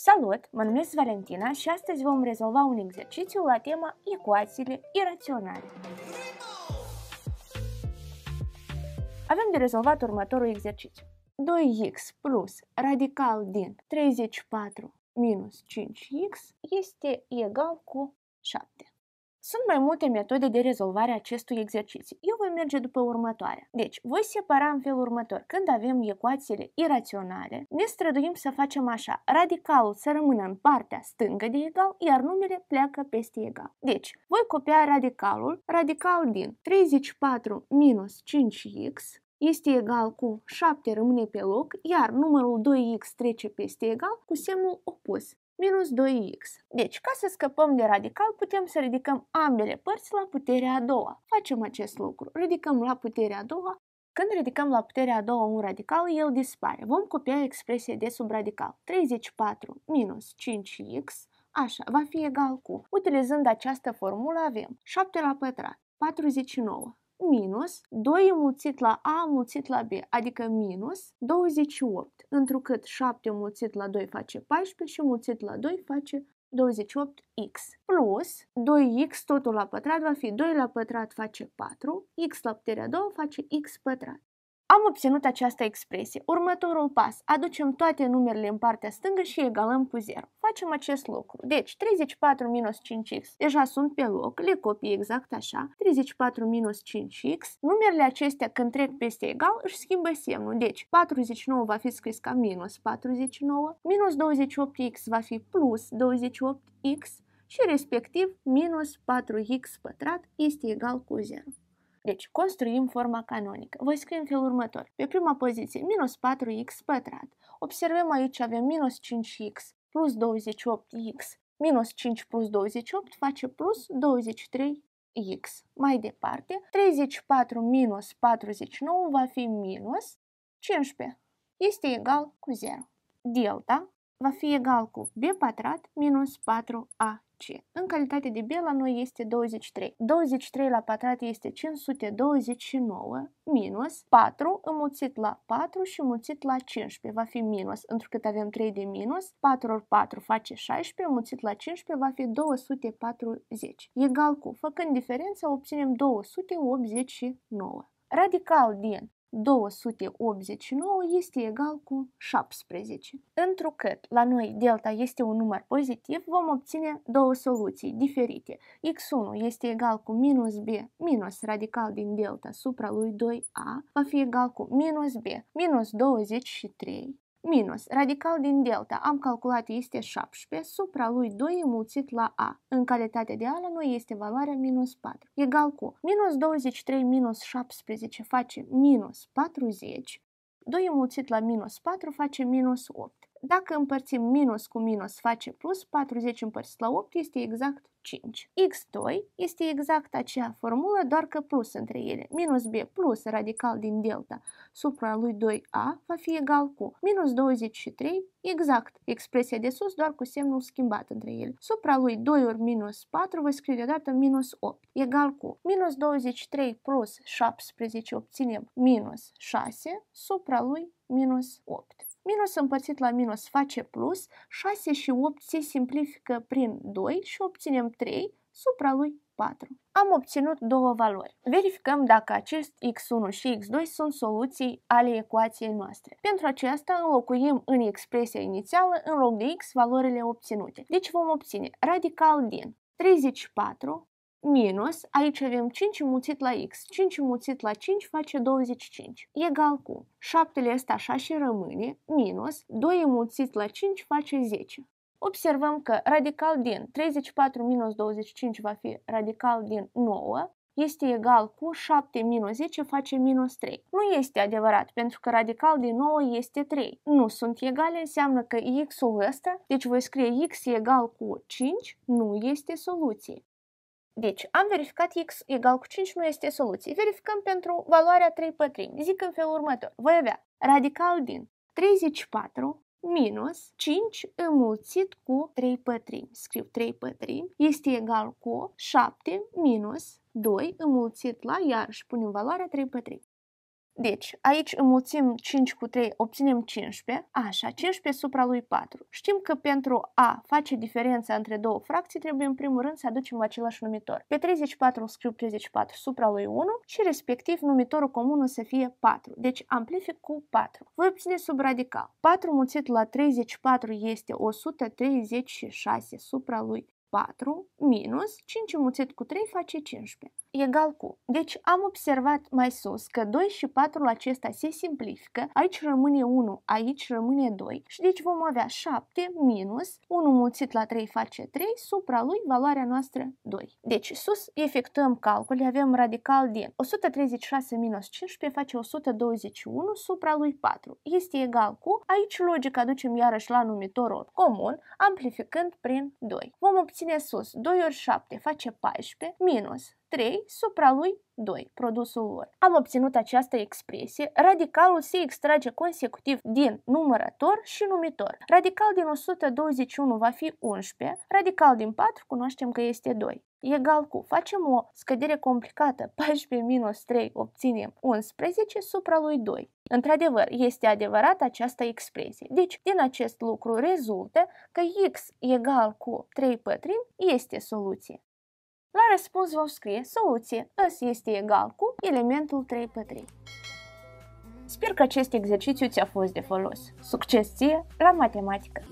Salut! Mă numesc Valentina și astăzi vom rezolva un exercițiu la tema ecuațiile iraționale. Avem de rezolvat următorul exercițiu. 2x plus radical din 34 minus 5x este egal cu 7. Sunt mai multe metode de rezolvare a acestui exercițiu. Eu voi merge după următoarea. Deci, voi separa în felul următor. Când avem ecuațiile iraționale, ne străduim să facem așa. Radicalul să rămână în partea stângă de egal, iar numele pleacă peste egal. Deci, voi copia radicalul, radical din 34 minus 5x este egal cu 7 rămâne pe loc, iar numărul 2x trece peste egal cu semnul opus minus 2x. Deci, ca să scăpăm de radical, putem să ridicăm ambele părți la puterea a doua. Facem acest lucru. Ridicăm la puterea a doua. Când ridicăm la puterea a doua un radical, el dispare. Vom copia expresia de sub radical. 34 minus 5x, așa, va fi egal cu. Utilizând această formulă avem 7 la pătrat, 49 minus 2 mulțit la A mulțit la B, adică minus 28, întrucât 7 mulțit la 2 face 14 și mulțit la 2 face 28x plus 2x, totul la pătrat va fi 2 la pătrat face 4, x la puterea 2 face x pătrat. Am obținut această expresie. Următorul pas. Aducem toate numerele în partea stângă și egalăm cu 0. Facem acest lucru. Deci, 34 minus 5x deja sunt pe loc, le copii exact așa. 34 minus 5x. Numerele acestea, când trec peste egal, își schimbă semnul. Deci, 49 va fi scris ca minus 49, minus 28x va fi plus 28x și respectiv minus 4x pătrat este egal cu 0. Deci, construim forma canonică. Voi scrie în felul următor. Pe prima poziție, minus 4x pătrat. Observăm aici avem minus 5x plus 28x minus 5 plus 28 face plus 23x. Mai departe, 34 minus 49 va fi minus 15. Este egal cu 0. Delta va fi egal cu b pătrat minus 4ac. 10. În calitate de B la noi este 23. 23 la pătrat este 529 minus 4 înmulțit la 4 și înmulțit la 15 va fi minus, întrucât avem 3 de minus, 4 ori 4 face 16, înmulțit la 15 va fi 240. Egal cu, făcând diferența, obținem 289. Radical din 289 este egal cu 17. Întrucât la noi delta este un număr pozitiv, vom obține două soluții diferite. x1 este egal cu minus b minus radical din delta supra lui 2a va fi egal cu minus b minus 23 Minus. Radical din delta. Am calculat este 17 supra lui 2 mulțit la a. În calitate de noi este valoarea minus 4. Egal cu minus 23 minus 17 face minus 40. 2 mulțit la minus 4 face minus 8. Dacă împărțim minus cu minus face plus, 40 împărțit la 8 este exact 5. X2 este exact aceea formulă, doar că plus între ele. Minus B plus radical din delta supra lui 2A va fi egal cu minus 23, exact expresia de sus, doar cu semnul schimbat între ele. Supra lui 2 ori minus 4 voi scrie deodată minus 8, egal cu minus 23 plus 17 obținem minus 6 supra lui minus 8. Minus împărțit la minus face plus, 6 și 8 se simplifică prin 2 și obținem 3 supra lui 4. Am obținut două valori. Verificăm dacă acest x1 și x2 sunt soluții ale ecuației noastre. Pentru aceasta înlocuim în expresia inițială în loc de x valorile obținute. Deci vom obține radical din 34 minus, aici avem 5 înmulțit la x, 5 înmulțit la 5 face 25, egal cu 7 este așa și rămâne, minus 2 înmulțit la 5 face 10. Observăm că radical din 34 minus 25 va fi radical din 9, este egal cu 7 minus 10 face minus 3. Nu este adevărat, pentru că radical din 9 este 3. Nu sunt egale, înseamnă că x-ul ăsta, deci voi scrie x egal cu 5, nu este soluție. Deci, am verificat x egal cu 5 nu este soluție. Verificăm pentru valoarea 3 pătrimi. Zic în felul următor. Voi avea radical din 34 minus 5 înmulțit cu 3 pătrimi. Scriu 3 pătrimi. Este egal cu 7 minus 2 înmulțit la, iarăși punem valoarea 3 pătrimi. Deci, aici înmulțim 5 cu 3, obținem 15, așa, 15 supra lui 4. Știm că pentru a face diferența între două fracții, trebuie în primul rând să aducem același numitor. Pe 34 scriu 34 supra lui 1 și respectiv numitorul comun o să fie 4. Deci amplific cu 4. Voi obține sub radical. 4 mulțit la 34 este 136 supra lui 4 minus 5 înmulțit cu 3 face 15 egal cu. Deci am observat mai sus că 2 și 4 acesta se simplifică, aici rămâne 1, aici rămâne 2 și deci vom avea 7 minus 1 mulțit la 3 face 3, supra lui valoarea noastră 2. Deci sus efectuăm calcul, avem radical de 136 minus 15 face 121 supra lui 4. Este egal cu, aici logic aducem iarăși la numitorul comun, amplificând prin 2. Vom obține sus 2 ori 7 face 14 minus 3 supra lui 2, produsul lor. Am obținut această expresie, radicalul se extrage consecutiv din numărător și numitor. Radical din 121 va fi 11, radical din 4 cunoaștem că este 2 egal cu, facem o scădere complicată, 14 minus 3 obținem 11 supra lui 2. Într-adevăr, este adevărat această expresie. Deci, din acest lucru rezultă că x egal cu 3 pătrimi este soluție. La răspuns vom scrie soluție S este egal cu elementul 3 pe 3. Sper că acest exercițiu ți-a fost de folos. Succes ție la matematică!